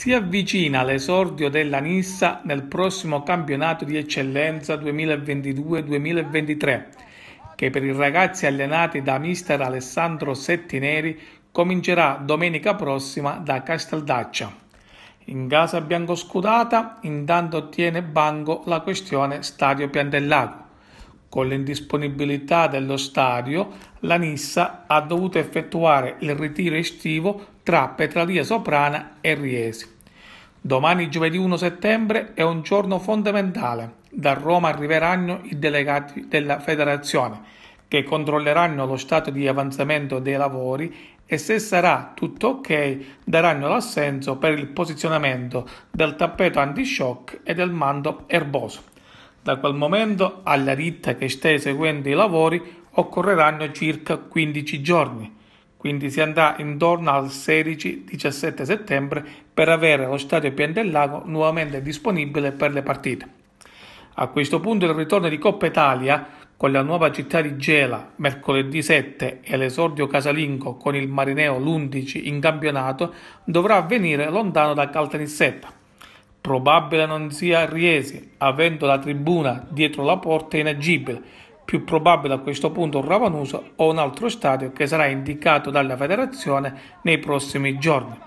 Si avvicina l'esordio della Nissa nel prossimo campionato di eccellenza 2022-2023, che per i ragazzi allenati da mister Alessandro Settineri comincerà domenica prossima da Casteldaccia. In casa biancoscudata intanto tiene banco la questione Stadio Piantellago. Con l'indisponibilità dello stadio, la Nissa ha dovuto effettuare il ritiro estivo tra Petralia Soprana e Riesi. Domani giovedì 1 settembre è un giorno fondamentale. Da Roma arriveranno i delegati della federazione che controlleranno lo stato di avanzamento dei lavori e se sarà tutto ok daranno l'assenso per il posizionamento del tappeto antishock e del mando erboso. Da quel momento alla ditta che sta eseguendo i lavori occorreranno circa 15 giorni, quindi si andrà intorno al 16-17 settembre per avere lo stadio Piantellago nuovamente disponibile per le partite. A questo punto il ritorno di Coppa Italia con la nuova città di Gela mercoledì 7 e l'esordio casalingo con il Marineo l'11 in campionato dovrà avvenire lontano da Caltanissetta. Probabile non sia Riesi, avendo la tribuna dietro la porta inagibile, più probabile a questo punto Ravanuso o un altro stadio che sarà indicato dalla federazione nei prossimi giorni.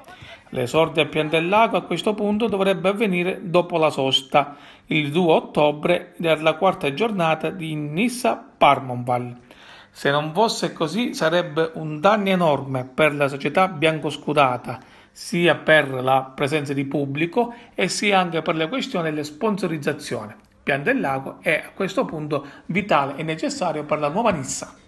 L'esordio a Pian a questo punto dovrebbe avvenire dopo la sosta, il 2 ottobre della quarta giornata di Nissa-Parmonval. Se non fosse così sarebbe un danno enorme per la società biancoscudata sia per la presenza di pubblico e sia anche per la questione delle sponsorizzazioni. Pian del Lago è a questo punto vitale e necessario per la nuova Nissa.